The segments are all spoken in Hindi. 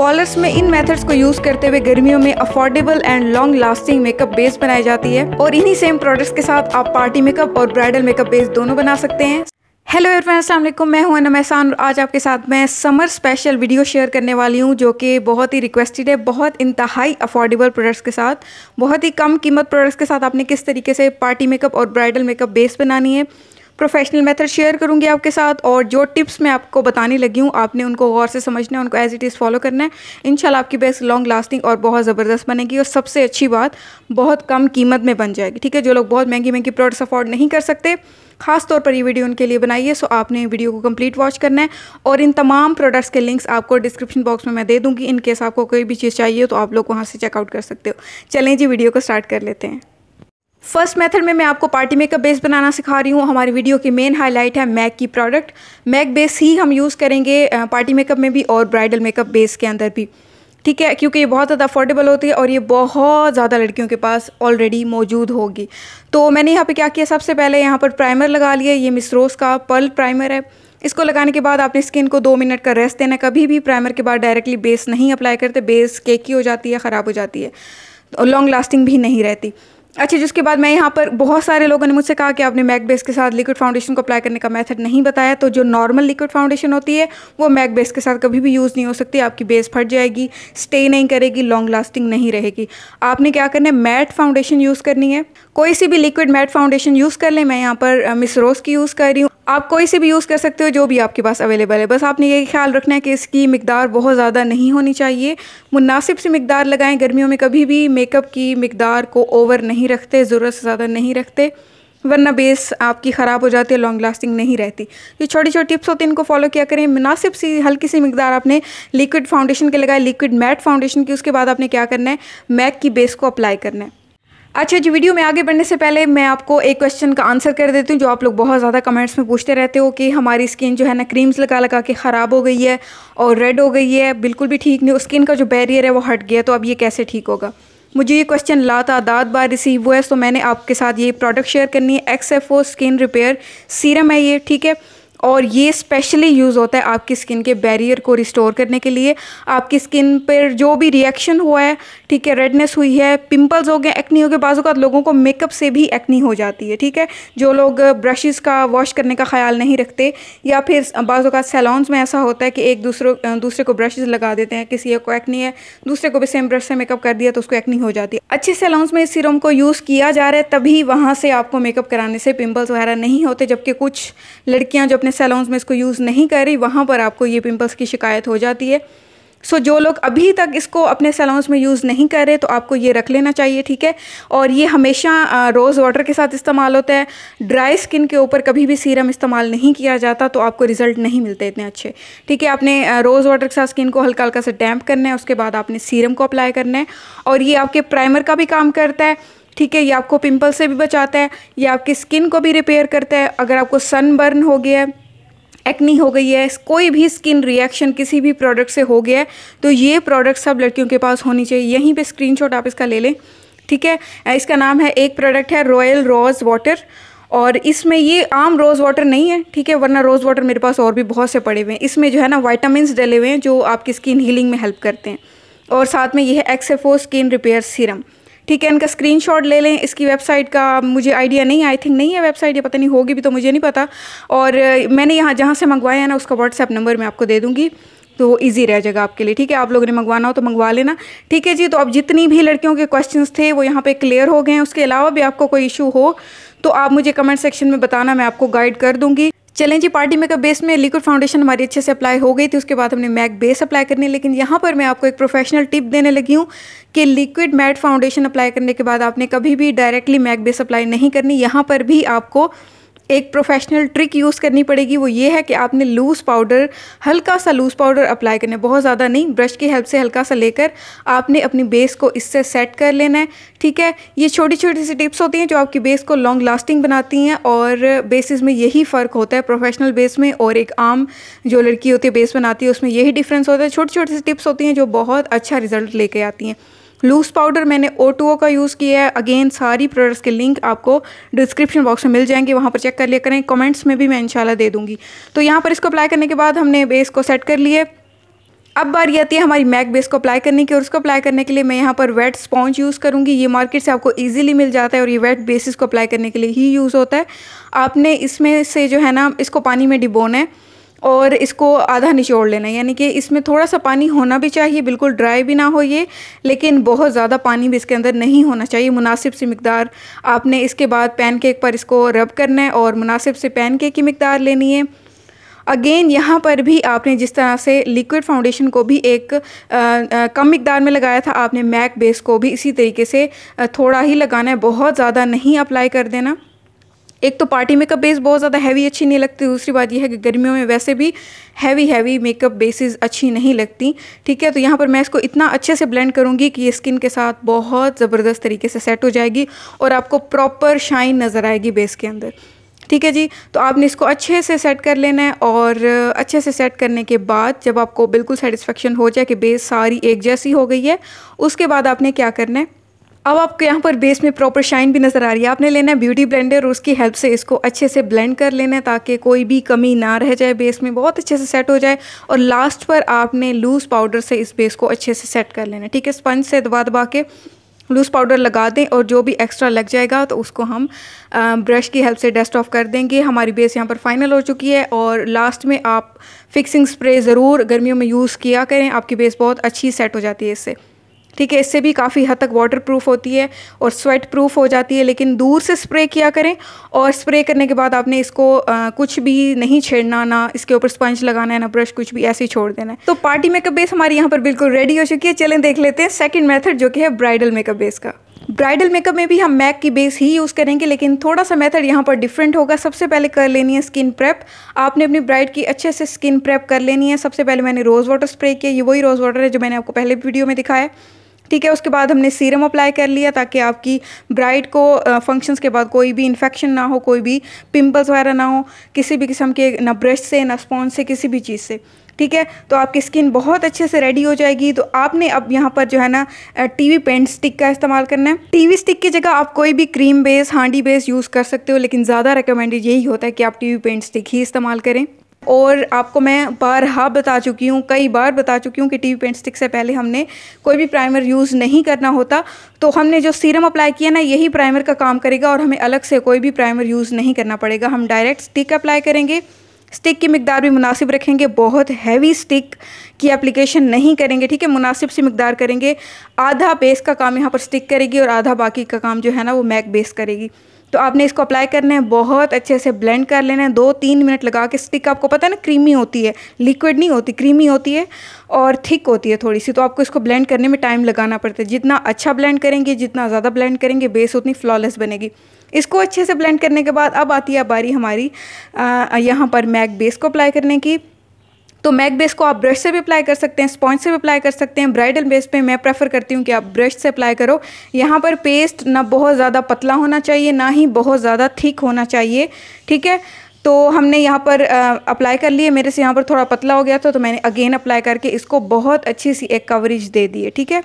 पॉलर्स में इन मेथड्स को यूज करते हुए गर्मियों में affordable and long lasting makeup base बनाई जाती है और इन्हीं सेम प्रोडक्ट्स के साथ आप पार्टी मेकअप और ब्राइडल मेकअप बेस दोनों बना सकते हैं हेलो एवरीवन अस्सलाम वालेकुम मैं हूं अनम एहसान और आज आपके साथ मैं समर स्पेशल वीडियो शेयर करने वाली हूं जो कि बहुत ही रिक्वेस्टेड है बहुत इंतहाई अफोर्डेबल प्रोडक्ट्स के साथ बहुत ही कम कीमत प्रोडक्ट्स के साथ आपने किस तरीके से पार्टी मेकअप और ब्राइडल मेकअप बेस बनानी है प्रोफेशनल मेथड शेयर करूँगी आपके साथ और जो टिप्स मैं आपको बताने लगी हूँ आपने उनको गौर से समझना है उनको एज इट इज़ फॉलो करना है इनशाला आपकी बेस्ट लॉन्ग लास्टिंग और बहुत ज़बरदस्त बनेगी और सबसे अच्छी बात बहुत कम कीमत में बन जाएगी ठीक है जो लोग बहुत महंगी महंगी प्रोडक्ट्स अफोर्ड नहीं कर सकते खास तौर पर ये वीडियो उनके लिए बनाई है सो आपने वीडियो को कंप्लीट वॉच करना है और इन तमाम प्रोडक्ट्स के लिंक्स आपको डिस्क्रिप्शन बॉक्स में मैं दे दूंगी इन केस आपको कोई भी चीज़ चाहिए तो आप लोग वहाँ से चेकआउट कर सकते हो चलें जी वीडियो को स्टार्ट कर लेते हैं फर्स्ट मेथड में मैं आपको पार्टी मेकअप बेस बनाना सिखा रही हूँ हमारी वीडियो की मेन हाईलाइट है मैक की प्रोडक्ट मैक बेस ही हम यूज़ करेंगे पार्टी मेकअप में भी और ब्राइडल मेकअप बेस के अंदर भी ठीक है क्योंकि ये बहुत ज़्यादा अफोर्डेबल होती है और ये बहुत ज़्यादा लड़कियों के पास ऑलरेडी मौजूद होगी तो मैंने यहाँ पे क्या किया सबसे पहले यहाँ पर प्राइमर लगा लिया ये मिसरोस का पर्ल प्राइमर है इसको लगाने के बाद आपने स्किन को दो मिनट का रेस्ट देना कभी भी प्राइमर के बाद डायरेक्टली बेस नहीं अप्लाई करते बेस केकी हो जाती है ख़राब हो जाती है लॉन्ग लास्टिंग भी नहीं रहती अच्छा जिसके बाद मैं यहाँ पर बहुत सारे लोगों ने मुझसे कहा कि आपने मैक बेस के साथ लिक्विड फाउंडेशन को अप्लाई करने का मेथड नहीं बताया तो जो नॉर्मल लिक्विड फाउंडेशन होती है वो मैक बेस के साथ कभी भी यूज़ नहीं हो सकती आपकी बेस फट जाएगी स्टे नहीं करेगी लॉन्ग लास्टिंग नहीं रहेगी आपने क्या करना है मैट फाउंडेशन यूज़ करनी है कोई सी भी लिक्विड मैट फाउंडेशन यूज़ कर लें मैं यहाँ पर मिस रोज़ की यूज़ कर रही हूँ आप कोई से भी यूज़ कर सकते हो जो भी आपके पास अवेलेबल है बस आपने ये ख्याल रखना है कि इसकी मकदार बहुत ज़्यादा नहीं होनी चाहिए मुनासिब सी मकदार लगाएं गर्मियों में कभी भी मेकअप की मकदार को ओवर नहीं रखते ज़रूरत से ज़्यादा नहीं रखते वरना बेस आपकी ख़राब हो जाती है लॉन्ग लास्टिंग नहीं रहती ये छोटी छोटी टिप्स होती हैं इनको फॉलो किया करें मुनासिब सी हल्की सी मकदार आपने लिक्विड फाउंडेशन के लगाए लिक्विड मैट फाउंडेशन की उसके बाद आपने क्या करना है मैक की बेस को अप्लाई करना है अच्छा जी वीडियो में आगे बढ़ने से पहले मैं आपको एक क्वेश्चन का आंसर कर देती हूँ जो आप लोग बहुत ज़्यादा कमेंट्स में पूछते रहते हो कि हमारी स्किन जो है ना क्रीम्स लगा लगा के ख़राब हो गई है और रेड हो गई है बिल्कुल भी ठीक नहीं स्किन का जो बैरियर है वो हट गया तो अब ये कैसे ठीक होगा मुझे ये क्वेश्चन तादाद बार रिसीव हुआ है तो मैंने आपके साथ ये प्रोडक्ट शेयर करनी है X F O skin repair serum है ये ठीक है और ये स्पेशली यूज़ होता है आपकी स्किन के बैरियर को रिस्टोर करने के लिए आपकी स्किन पर जो भी रिएक्शन हुआ है ठीक है रेडनेस हुई है पिंपल्स हो गए एक्नी हो गए बाजू का लोगों को मेकअप से भी एक्नी हो जाती है ठीक है जो लोग ब्रशेस का वॉश करने का ख्याल नहीं रखते या फिर बाज़ का सैलॉन्स में ऐसा होता है कि एक दूसरों दूसरे को ब्रशेज लगा देते हैं किसी को एक्नी है दूसरे को भी सेम ब्रश से मेकअप कर दिया तो उसको एक्नी हो जाती है अच्छे सैलॉन्स में इस सीरम को यूज़ किया जा रहा है तभी वहाँ से आपको मेकअप कराने से पिम्पल्स वगैरह नहीं होते जबकि कुछ लड़कियाँ जो अपने फिटनेस सैलॉन्स में इसको यूज़ नहीं कर रही वहाँ पर आपको ये पिंपल्स की शिकायत हो जाती है सो so, जो लोग अभी तक इसको अपने सैलॉन्स में यूज़ नहीं कर रहे तो आपको ये रख लेना चाहिए ठीक है और ये हमेशा रोज़ वाटर के साथ इस्तेमाल होता है ड्राई स्किन के ऊपर कभी भी सीरम इस्तेमाल नहीं किया जाता तो आपको रिज़ल्ट नहीं मिलते इतने अच्छे ठीक है आपने रोज़ वाटर के साथ स्किन को हल्का हल्का सा डैम्प करना है उसके बाद आपने सीरम को अप्लाई करना है और ये आपके प्राइमर का भी काम करता है ठीक है ये आपको पिम्पल से भी बचाता है ये आपकी स्किन को भी रिपेयर करता है अगर आपको सनबर्न हो गया है एक्नी हो गई है कोई भी स्किन रिएक्शन किसी भी प्रोडक्ट से हो गया है तो ये प्रोडक्ट सब लड़कियों के पास होनी चाहिए यहीं पे स्क्रीनशॉट आप इसका ले लें ठीक है इसका नाम है एक प्रोडक्ट है रॉयल रोज़ वाटर और इसमें ये आम रोज़ वाटर नहीं है ठीक है वरना रोज़ वाटर मेरे पास और भी बहुत से पड़े हुए हैं इसमें जो है ना वाइटामस डले हुए हैं जो आपकी स्किन हीलिंग में हेल्प करते हैं और साथ में ये है एक्सेफो स्किन रिपेयर सीरम ठीक है इनका स्क्रीनशॉट ले लें इसकी वेबसाइट का मुझे आइडिया नहीं आई थिंक नहीं है वेबसाइट या पता नहीं होगी भी तो मुझे नहीं पता और मैंने यहाँ जहाँ से मंगवाया है ना उसका व्हाट्सएप नंबर मैं आपको दे दूँगी तो वो ईजी रह जाएगा आपके लिए ठीक है आप लोगों ने मंगवाना हो तो मंगवा लेना ठीक है जी तो अब जितनी भी लड़कियों के क्वेश्चंस थे वो यहाँ पे क्लियर हो गए हैं उसके अलावा भी आपको कोई इशू हो तो आप मुझे कमेंट सेक्शन में बताना मैं आपको गाइड कर दूँगी चलें जी पार्टी मेकअप बेस में लिक्विड फाउंडेशन हमारी अच्छे से अप्लाई हो गई थी उसके बाद हमने मैक बेस अप्लाई है लेकिन यहाँ पर मैं आपको एक प्रोफेशनल टिप देने लगी हूँ कि लिक्विड मैट फाउंडेशन अप्लाई करने के बाद आपने कभी भी डायरेक्टली मैक बेस अप्लाई नहीं करनी यहाँ पर भी आपको एक प्रोफेशनल ट्रिक यूज़ करनी पड़ेगी वो ये है कि आपने लूज़ पाउडर हल्का सा लूज़ पाउडर अप्लाई करना है बहुत ज़्यादा नहीं ब्रश की हेल्प से हल्का सा लेकर आपने अपनी बेस को इससे सेट कर लेना है ठीक है ये छोटी छोटी सी टिप्स होती हैं जो आपकी बेस को लॉन्ग लास्टिंग बनाती हैं और बेसिस में यही फ़र्क होता है प्रोफेशनल बेस में और एक आम जो लड़की होती है बेस बनाती है उसमें यही डिफरेंस होता है छोटी छोटी सी टिप्स होती हैं जो बहुत अच्छा रिजल्ट लेके आती हैं लूज पाउडर मैंने ओ का यूज़ किया है अगेन सारी प्रोडक्ट्स के लिंक आपको डिस्क्रिप्शन बॉक्स में मिल जाएंगे वहाँ पर चेक कर लिया करें कमेंट्स में भी मैं इंशाल्लाह दे दूँगी तो यहाँ पर इसको अप्लाई करने के बाद हमने बेस को सेट कर लिए अब बारी आती है हमारी मैक बेस को अप्लाई करने की और उसको अप्लाई करने के लिए मैं यहाँ पर वेट स्पॉन्ज यूज़ करूँगी ये मार्केट से आपको इजीली मिल जाता है और ये वेट बेसिस को अप्लाई करने के लिए ही यूज़ होता है आपने इसमें से जो है ना इसको पानी में डिबोना है और इसको आधा निचोड़ लेना यानी कि इसमें थोड़ा सा पानी होना भी चाहिए बिल्कुल ड्राई भी ना हो ये लेकिन बहुत ज़्यादा पानी भी इसके अंदर नहीं होना चाहिए मुनासिब सी मकदार आपने इसके बाद पैनकेक पर इसको रब करना है और मुनासिब से पैनकेक की मकदार लेनी है अगेन यहाँ पर भी आपने जिस तरह से लिक्विड फाउंडेशन को भी एक आ, आ, कम मकदार में लगाया था आपने मैक बेस को भी इसी तरीके से थोड़ा ही लगाना है बहुत ज़्यादा नहीं अप्लाई कर देना एक तो पार्टी मेकअप बेस बहुत ज़्यादा हैवी अच्छी नहीं लगती दूसरी बात यह है कि गर्मियों में वैसे भी हैवी हैवी मेकअप बेसिस अच्छी नहीं लगती ठीक है तो यहाँ पर मैं इसको इतना अच्छे से ब्लेंड करूँगी कि ये स्किन के साथ बहुत ज़बरदस्त तरीके से सेट हो जाएगी और आपको प्रॉपर शाइन नज़र आएगी बेस के अंदर ठीक है जी तो आपने इसको अच्छे से सेट कर लेना है और अच्छे से सेट करने के बाद जब आपको बिल्कुल सेटिस्फेक्शन हो जाए कि बेस सारी एक जैसी हो गई है उसके बाद आपने क्या करना है अब आपको यहाँ पर बेस में प्रॉपर शाइन भी नज़र आ रही है आपने लेना है ब्यूटी ब्लेंडर और उसकी हेल्प से इसको अच्छे से ब्लेंड कर लेना है ताकि कोई भी कमी ना रह जाए बेस में बहुत अच्छे से सेट हो जाए और लास्ट पर आपने लूज़ पाउडर से इस बेस को अच्छे से सेट कर लेना है ठीक है स्पंज से दबा दबा के लूज़ पाउडर लगा दें और जो भी एक्स्ट्रा लग जाएगा तो उसको हम ब्रश की हेल्प से डस्ट ऑफ कर देंगे हमारी बेस यहाँ पर फाइनल हो चुकी है और लास्ट में आप फिक्सिंग स्प्रे ज़रूर गर्मियों में यूज़ किया करें आपकी बेस बहुत अच्छी सेट हो जाती है इससे ठीक है इससे भी काफ़ी हद तक वाटर प्रूफ होती है और स्वेट प्रूफ हो जाती है लेकिन दूर से स्प्रे किया करें और स्प्रे करने के बाद आपने इसको आ, कुछ भी नहीं छेड़ना ना इसके ऊपर स्पंज लगाना है ना ब्रश कुछ भी ऐसे ही छोड़ देना है तो पार्टी मेकअप बेस हमारी यहाँ पर बिल्कुल रेडी हो चुकी है चलें देख लेते हैं सेकेंड मेथड जो कि है ब्राइडल मेकअप बेस का ब्राइडल मेकअप में भी हम मैक की बेस ही यूज़ करेंगे लेकिन थोड़ा सा मेथड यहाँ पर डिफरेंट होगा सबसे पहले कर लेनी है स्किन प्रेप आपने अपनी ब्राइड की अच्छे से स्किन प्रेप कर लेनी है सबसे पहले मैंने रोज़ वाटर स्प्रे किया ये वही रोज़ वाटर है जो मैंने आपको पहले वीडियो में दिखाया है ठीक है उसके बाद हमने सीरम अप्लाई कर लिया ताकि आपकी ब्राइड को फंक्शंस के बाद कोई भी इन्फेक्शन ना हो कोई भी पिंपल्स वगैरह ना हो किसी भी किस्म के ना ब्रश से ना स्पॉन्ज से किसी भी चीज़ से ठीक है तो आपकी स्किन बहुत अच्छे से रेडी हो जाएगी तो आपने अब यहाँ पर जो है ना टीवी पेंट स्टिक का इस्तेमाल करना है टीवी स्टिक की जगह आप कोई भी क्रीम बेस हांडी बेस यूज़ कर सकते हो लेकिन ज़्यादा रिकमेंडेड यही होता है कि आप टीवी पेंट स्टिक ही इस्तेमाल करें और आपको मैं बारहा बता चुकी हूँ कई बार बता चुकी हूँ कि टी पेंट स्टिक से पहले हमने कोई भी प्राइमर यूज़ नहीं करना होता तो हमने जो सीरम अप्लाई किया ना यही प्राइमर का काम करेगा और हमें अलग से कोई भी प्राइमर यूज़ नहीं करना पड़ेगा हम डायरेक्ट स्टिक अप्लाई करेंगे स्टिक की मकदार भी मुनासिब रखेंगे बहुत हैवी स्टिक की एप्लीकेशन नहीं करेंगे ठीक है मुनासिब सी मकदार करेंगे आधा बेस का काम यहाँ पर स्टिक करेगी और आधा बाकी का काम जो है ना वो मैक बेस करेगी तो आपने इसको अप्लाई करना है बहुत अच्छे से ब्लेंड कर लेना है दो तीन मिनट लगा के स्टिक आपको पता है ना क्रीमी होती है लिक्विड नहीं होती क्रीमी होती है और थिक होती है थोड़ी सी तो आपको इसको ब्लेंड करने में टाइम लगाना पड़ता है जितना अच्छा ब्लेंड करेंगे जितना ज़्यादा ब्लेंड करेंगे बेस उतनी फ्लॉलेस बनेगी इसको अच्छे से ब्लेंड करने के बाद अब आती है बारी हमारी यहाँ पर मैक बेस को अप्लाई करने की तो मैक बेस को आप ब्रश से भी अप्लाई कर सकते हैं स्पॉन्ज से भी अप्लाई कर सकते हैं ब्राइडल बेस पे मैं प्रेफर करती हूँ कि आप ब्रश से अप्लाई करो यहाँ पर पेस्ट ना बहुत ज़्यादा पतला होना चाहिए ना ही बहुत ज़्यादा थिक होना चाहिए ठीक है तो हमने यहाँ पर अप्लाई कर लिए मेरे से यहाँ पर थोड़ा पतला हो गया था तो मैंने अगेन अप्लाई करके इसको बहुत अच्छी सी एक कवरेज दे दी है ठीक है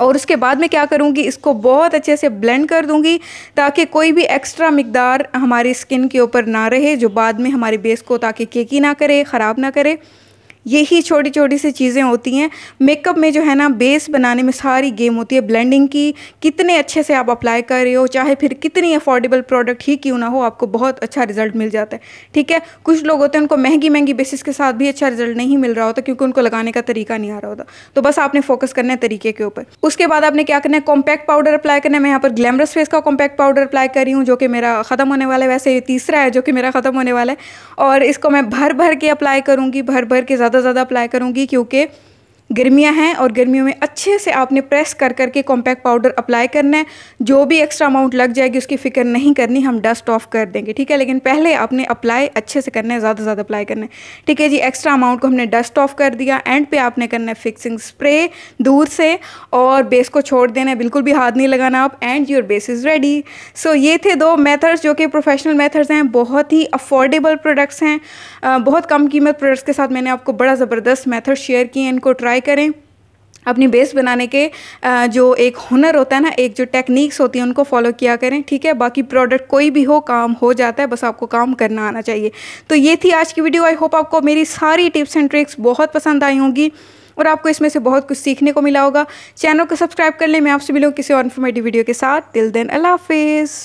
और उसके बाद में क्या करूँगी इसको बहुत अच्छे से ब्लेंड कर दूँगी ताकि कोई भी एक्स्ट्रा मकदार हमारी स्किन के ऊपर ना रहे जो बाद में हमारे बेस को ताकि केकी ना करे ख़राब ना करे यही छोटी छोटी सी चीज़ें होती हैं मेकअप में जो है ना बेस बनाने में सारी गेम होती है ब्लेंडिंग की कितने अच्छे से आप अप्लाई कर रहे हो चाहे फिर कितनी अफोर्डेबल प्रोडक्ट ही क्यों ना हो आपको बहुत अच्छा रिजल्ट मिल जाता है ठीक है कुछ लोग होते हैं उनको महंगी महंगी बेसिस के साथ भी अच्छा रिजल्ट नहीं मिल रहा होता क्योंकि उनको लगाने का तरीका नहीं आ रहा होता तो बस आपने फोकस करना है तरीके के ऊपर उसके बाद आपने क्या करना है कॉम्पैक्ट पाउडर अप्लाई करना है मैं यहाँ पर ग्लैमरस फेस का कॉम्पैक्ट पाउडर अप्लाई कर रही हूँ जो कि मेरा ख़त्म होने वाला है वैसे ये तीसरा है जो कि मेरा ख़त्म होने वाला है और इसको मैं भर भर के अप्लाई करूँगी भर भर के ज़्यादा ज़्यादा ज़्यादा अप्लाई करूँगी क्योंकि गर्मियाँ हैं और गर्मियों में अच्छे से आपने प्रेस कर करके कॉम्पैक्ट पाउडर अप्लाई करना है जो भी एक्स्ट्रा अमाउंट लग जाएगी उसकी फ़िक्र नहीं करनी हम डस्ट ऑफ कर देंगे ठीक है लेकिन पहले आपने अप्लाई अच्छे से करना है ज़्यादा से ज़्यादा अप्लाई करना है ठीक है जी एक्स्ट्रा अमाउंट को हमने डस्ट ऑफ कर दिया एंड पे आपने करना है फिक्सिंग स्प्रे दूर से और बेस को छोड़ देना है बिल्कुल भी हाथ नहीं लगाना आप and your base is ready so ये थे दो मैथड्स जो कि प्रोफेशनल मैथड्स हैं बहुत ही अफोर्डेबल प्रोडक्ट्स हैं बहुत कम कीमत प्रोडक्ट्स के साथ मैंने आपको बड़ा ज़बरदस्त मैथड शेयर किए इनको ट्राई करें अपनी बेस बनाने के जो एक हुनर होता है ना एक जो टेक्निक्स होती हैं उनको फॉलो किया करें ठीक है बाकी प्रोडक्ट कोई भी हो काम हो जाता है बस आपको काम करना आना चाहिए तो ये थी आज की वीडियो आई होप आपको मेरी सारी टिप्स एंड ट्रिक्स बहुत पसंद आई होंगी और आपको इसमें से बहुत कुछ सीखने को मिला होगा चैनल को सब्सक्राइब कर लें मैं आपसे मिलूँ किसी और इन्फॉर्मेटिव वीडियो के साथ दिल देन अल्लाह हाफिज़